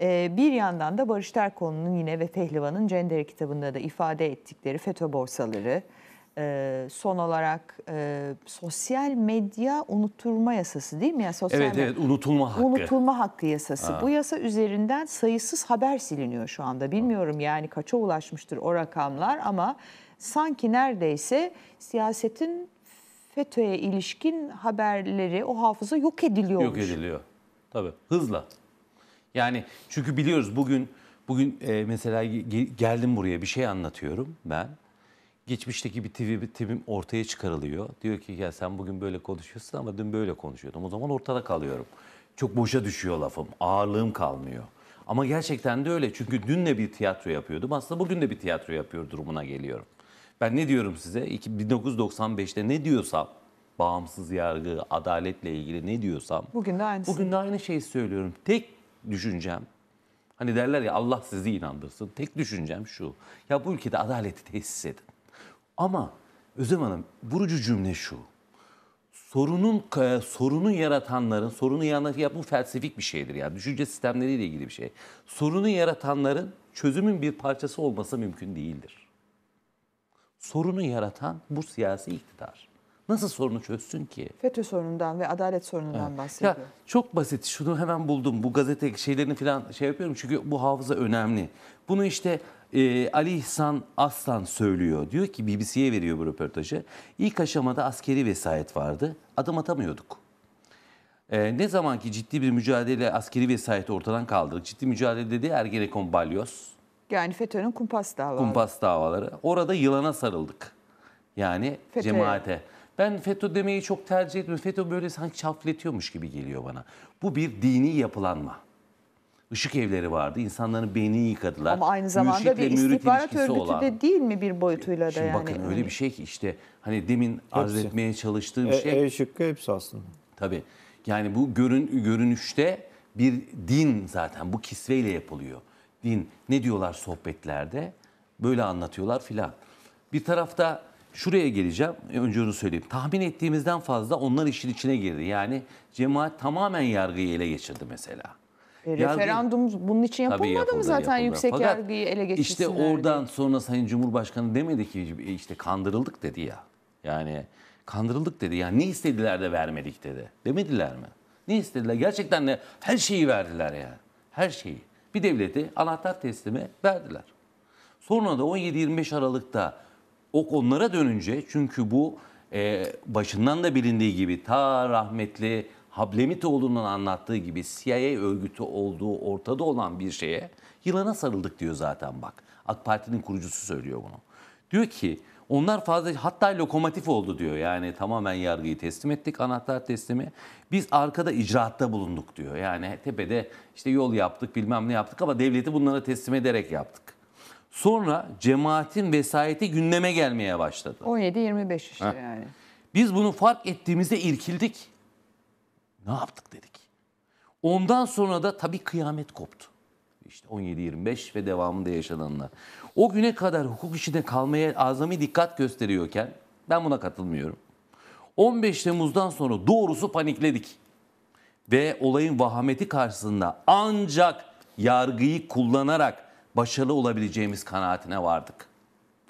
Ee, bir yandan da Barış Terkoğlu'nun yine ve Pehlivan'ın Cendere kitabında da ifade ettikleri FETÖ borsaları, e, son olarak e, sosyal medya unutturma yasası değil mi? Yani sosyal evet evet unutulma hakkı. Unutulma hakkı yasası. Ha. Bu yasa üzerinden sayısız haber siliniyor şu anda. Bilmiyorum yani kaça ulaşmıştır o rakamlar ama sanki neredeyse siyasetin FETÖ'ye ilişkin haberleri o hafıza yok ediliyor. Yok ediliyor. Tabii hızla. Yani çünkü biliyoruz bugün bugün e, mesela geldim buraya bir şey anlatıyorum ben. Geçmişteki bir TV tipim ortaya çıkarılıyor. Diyor ki ya sen bugün böyle konuşuyorsun ama dün böyle konuşuyordum. O zaman ortada kalıyorum. Çok boşa düşüyor lafım. Ağırlığım kalmıyor. Ama gerçekten de öyle. Çünkü dün de bir tiyatro yapıyordum. Aslında bugün de bir tiyatro yapıyor durumuna geliyorum. Ben ne diyorum size? 1995'te ne diyorsam, bağımsız yargı, adaletle ilgili ne diyorsam... Bugün de aynısı. Bugün de aynı şeyi söylüyorum. Tek düşüncem. Hani derler ya Allah sizi inandırsın. Tek düşüncem şu. Ya bu ülkede adaleti tesis edin. Ama Özlem Hanım vurucu cümle şu. Sorunun e, sorunu yaratanların, sorunu yaratanların ya bu felsefik bir şeydir ya. Düşünce sistemleriyle ilgili bir şey. Sorunu yaratanların çözümün bir parçası olması mümkün değildir. Sorunu yaratan bu siyasi iktidar nasıl sorunu çözsün ki? FETÖ sorunundan ve adalet sorunundan evet. bahsediyor. Ya çok basit. Şunu hemen buldum. Bu gazete şeylerini falan şey yapıyorum çünkü bu hafıza önemli. Bunu işte e, Ali İhsan Aslan söylüyor. Diyor ki BBC'ye veriyor bu röportajı. İlk aşamada askeri vesayet vardı. Adım atamıyorduk. E, ne zaman ki ciddi bir mücadele askeri vesayet ortadan kaldırdık. Ciddi mücadele dedi Ergenekon balyoz. Yani FETÖ'nün kumpas davaları. Kumpas davaları. Orada yılana sarıldık. Yani FETÖ. cemaate. Ben FETÖ demeyi çok tercih etmiyorum. FETÖ böyle sanki çafletiyormuş gibi geliyor bana. Bu bir dini yapılanma. Işık evleri vardı. İnsanların beynini yıkadılar. Ama aynı zamanda bir istihbarat örgütü olan. de değil mi bir boyutuyla da Şimdi yani? bakın öyle bir şey ki işte hani demin hepsi. arz etmeye çalıştığım e, şey. E şıkkı hepsi aslında. Tabii. Yani bu görün, görünüşte bir din zaten. Bu kisveyle yapılıyor. Din. Ne diyorlar sohbetlerde? Böyle anlatıyorlar filan. Bir tarafta Şuraya geleceğim. E, önce onu söyleyeyim. Tahmin ettiğimizden fazla onlar işin içine girdi. Yani cemaat tamamen yargıyı ele geçirdi mesela. E, referandum bunun için yapılmadı yapıldı, mı zaten yapıldı. yüksek Fakat yargıyı ele geçirsinler İşte oradan diye. sonra Sayın Cumhurbaşkanı demedi ki e, işte kandırıldık dedi ya. Yani kandırıldık dedi. Yani ne istediler de vermedik dedi. Demediler mi? Ne istediler? Gerçekten de her şeyi verdiler ya. Her şeyi. Bir devleti anahtar teslimi verdiler. Sonra da 17-25 Aralık'ta o konulara dönünce çünkü bu e, başından da bilindiği gibi ta rahmetli Hablemitoğlu'nun anlattığı gibi CIA örgütü olduğu ortada olan bir şeye yılana sarıldık diyor zaten bak. AK Parti'nin kurucusu söylüyor bunu. Diyor ki onlar fazla hatta lokomotif oldu diyor. Yani tamamen yargıyı teslim ettik, anahtar teslimi. Biz arkada icraatta bulunduk diyor. Yani tepede işte yol yaptık, bilmem ne yaptık ama devleti bunlara teslim ederek yaptık. Sonra cemaatin vesayeti gündeme gelmeye başladı. 17-25 işte ha. yani. Biz bunu fark ettiğimizde irkildik. Ne yaptık dedik. Ondan sonra da tabii kıyamet koptu. İşte 17-25 ve devamında yaşananlar. O güne kadar hukuk işine kalmaya azami dikkat gösteriyorken ben buna katılmıyorum. 15 Temmuz'dan sonra doğrusu panikledik. Ve olayın vahameti karşısında ancak yargıyı kullanarak başarılı olabileceğimiz kanaatine vardık.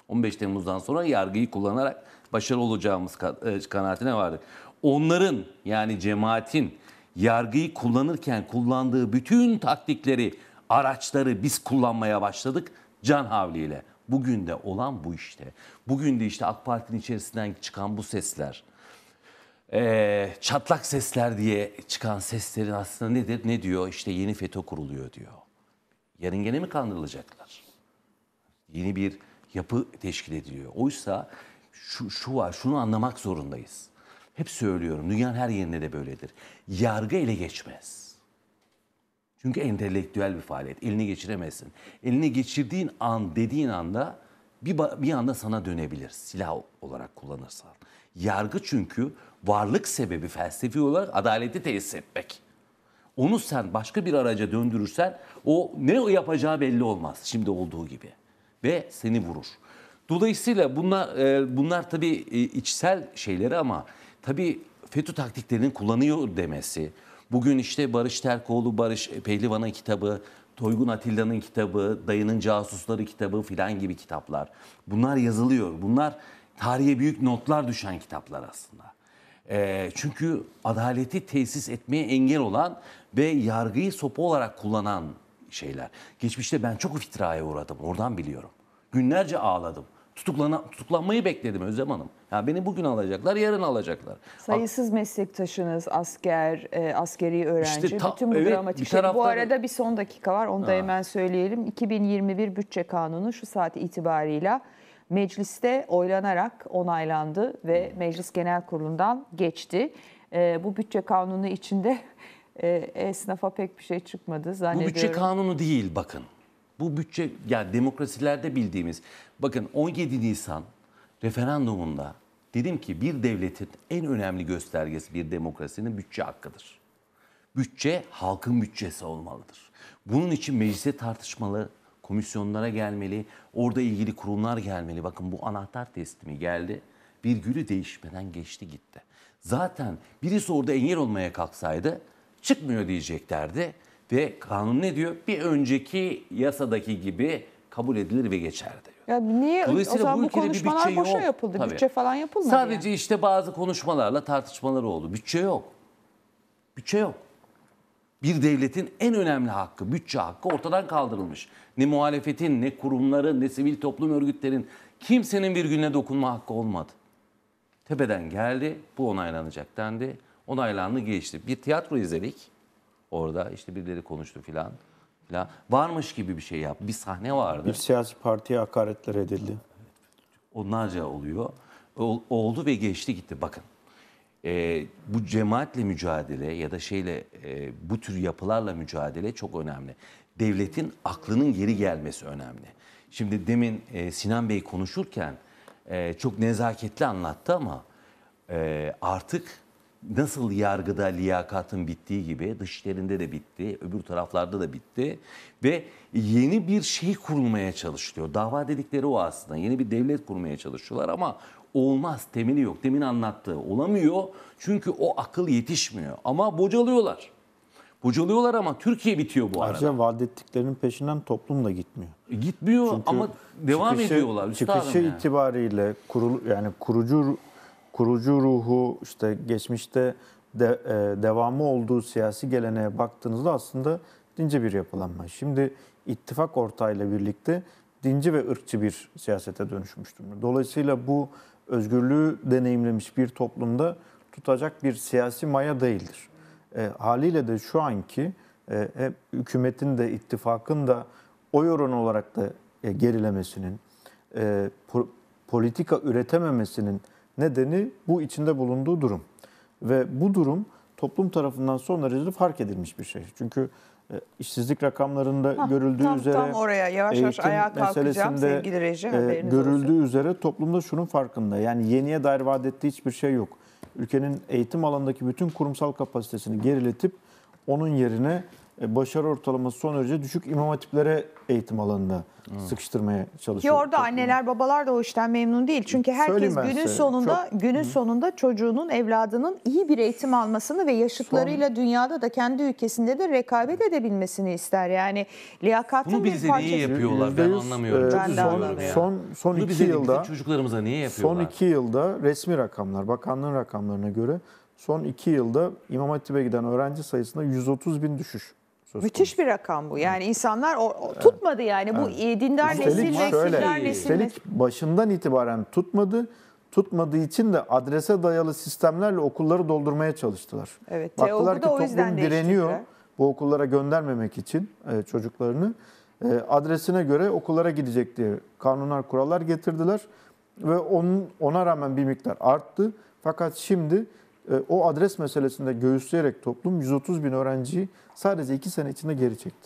15 Temmuz'dan sonra yargıyı kullanarak başarılı olacağımız e, kanaatine vardık. Onların yani cemaatin yargıyı kullanırken kullandığı bütün taktikleri, araçları biz kullanmaya başladık can havliyle. Bugün de olan bu işte. Bugün de işte AK Parti'nin içerisinden çıkan bu sesler, e, çatlak sesler diye çıkan seslerin aslında nedir? Ne diyor? İşte yeni FETÖ kuruluyor diyor yarın gene mi kandırılacaklar? Yeni bir yapı teşkil ediliyor. Oysa şu, şu var, şunu anlamak zorundayız. Hep söylüyorum, dünyanın her yerinde de böyledir. Yargı ele geçmez. Çünkü entelektüel bir faaliyet. Eline geçiremezsin. Eline geçirdiğin an, dediğin anda bir, bir anda sana dönebilir silah olarak kullanırsan. Yargı çünkü varlık sebebi felsefi olarak adaleti tesis etmek. Onu sen başka bir araca döndürürsen o ne yapacağı belli olmaz şimdi olduğu gibi. Ve seni vurur. Dolayısıyla bunlar, e, bunlar tabii e, içsel şeyleri ama tabii FETÖ taktiklerinin kullanıyor demesi. Bugün işte Barış Terkoğlu, Barış Pehlivan'ın kitabı, Toygun Atilla'nın kitabı, Dayı'nın Casusları kitabı filan gibi kitaplar. Bunlar yazılıyor. Bunlar tarihe büyük notlar düşen kitaplar aslında. E, çünkü adaleti tesis etmeye engel olan ve yargıyı sopa olarak kullanan şeyler. Geçmişte ben çok iftiraya uğradım. Oradan biliyorum. Günlerce ağladım. Tutuklana, tutuklanmayı bekledim Özlem Hanım. ya beni bugün alacaklar, yarın alacaklar. Sayısız meslektaşınız, asker, e, askeri öğrenci, işte ta, bütün bu evet, dramatik. Şey. Taraftan... Bu arada bir son dakika var, onu da ha. hemen söyleyelim. 2021 bütçe kanunu şu saat itibarıyla mecliste oylanarak onaylandı ve meclis genel kurulundan geçti. E, bu bütçe kanunu içinde esnafa e, pek bir şey çıkmadı zannediyorum. Bu bütçe kanunu değil bakın. Bu bütçe yani demokrasilerde bildiğimiz. Bakın 17 Nisan referandumunda dedim ki bir devletin en önemli göstergesi bir demokrasinin bütçe hakkıdır. Bütçe halkın bütçesi olmalıdır. Bunun için meclise tartışmalı, komisyonlara gelmeli, orada ilgili kurumlar gelmeli. Bakın bu anahtar teslimi geldi. bir gülü değişmeden geçti gitti. Zaten birisi orada engel olmaya kalksaydı çıkmıyor diyeceklerdi. Ve kanun ne diyor? Bir önceki yasadaki gibi kabul edilir ve geçerdi. Ya niye o zaman bu, bu konuşmalar bir boşa yok. yapıldı? Tabii. Bütçe falan yapılmadı. Sadece yani. işte bazı konuşmalarla tartışmalar oldu. Bütçe yok. Bütçe yok. Bir devletin en önemli hakkı, bütçe hakkı ortadan kaldırılmış. Ne muhalefetin, ne kurumların, ne sivil toplum örgütlerin kimsenin bir güne dokunma hakkı olmadı. Tepeden geldi, bu onaylanacak dendi onaylandı geçti. Bir tiyatro izledik orada işte birileri konuştu filan. filan. Varmış gibi bir şey yap. Bir sahne vardı. Bir siyasi partiye hakaretler edildi. Onlarca oluyor. Oldu ve geçti gitti bakın. E, bu cemaatle mücadele ya da şeyle e, bu tür yapılarla mücadele çok önemli. Devletin aklının geri gelmesi önemli. Şimdi demin e, Sinan Bey konuşurken e, çok nezaketli anlattı ama e, artık nasıl yargıda liyakatın bittiği gibi dışlerinde de bitti, öbür taraflarda da bitti ve yeni bir şey kurulmaya çalışılıyor. Dava dedikleri o aslında. Yeni bir devlet kurmaya çalışıyorlar ama olmaz, temini yok. Demin anlattığı olamıyor çünkü o akıl yetişmiyor ama bocalıyorlar. Bocalıyorlar ama Türkiye bitiyor bu Ayrıca arada. vaat ettiklerinin peşinden toplum da gitmiyor. Gitmiyor Çünkü ama devam çıkışı, ediyorlar. Çıkışı yani. itibariyle kurul, yani kurucu kurucu ruhu işte geçmişte de, e, devamı olduğu siyasi geleneğe baktığınızda aslında dinci bir yapılanma. Şimdi ittifak ortağıyla birlikte dinci ve ırkçı bir siyasete dönüşmüştür Dolayısıyla bu özgürlüğü deneyimlemiş bir toplumda tutacak bir siyasi maya değildir. E, haliyle de şu anki e, hem hükümetin de ittifakın da oy oranı olarak da e, gerilemesinin, e, po politika üretememesinin Nedeni bu içinde bulunduğu durum. Ve bu durum toplum tarafından son derece fark edilmiş bir şey. Çünkü e, işsizlik rakamlarında ha, görüldüğü tam, üzere tam oraya yavaş yavaş ayağa kalkacağım sevgili reji e, görüldüğü olsun. üzere toplumda şunun farkında. Yani yeniye dair vaat ettiği hiçbir şey yok. Ülkenin eğitim alanındaki bütün kurumsal kapasitesini geriletip onun yerine e, başarı ortalaması son derece düşük imam hatiplere eğitim alanına hmm. sıkıştırmaya çalışıyor. Ki orada anneler babalar da o işten memnun değil. E, Çünkü herkes günün sonunda çok... günün sonunda çocuğunun evladının iyi bir eğitim almasını ve yaşıtlarıyla Son... dünyada da kendi ülkesinde de rekabet edebilmesini ister. Yani liyakatın Bunu bir bize parçası. niye yapıyorlar %100, ben anlamıyorum. E, ben son, Son, son iki bize yılda çocuklarımıza niye yapıyorlar? Son iki yılda resmi rakamlar bakanlığın rakamlarına göre son iki yılda İmam Hatip'e giden öğrenci sayısında 130 bin düşüş söz Müthiş bir rakam bu. Yani insanlar o, o tutmadı yani bu e, dindar Üstelik nesil ve şöyle, kültürel nesil. Üstelik başından itibaren tutmadı. Tutmadığı için de adrese dayalı sistemlerle okulları doldurmaya çalıştılar. Evet, Baktılar ki da o toplum yüzden direniyor bu okullara göndermemek için e, çocuklarını. E, adresine göre okullara gidecek diye kanunlar, kurallar getirdiler. Ve onun, ona rağmen bir miktar arttı. Fakat şimdi e, o adres meselesinde göğüsleyerek toplum 130 bin öğrenciyi sadece 2 sene içinde geri çekti.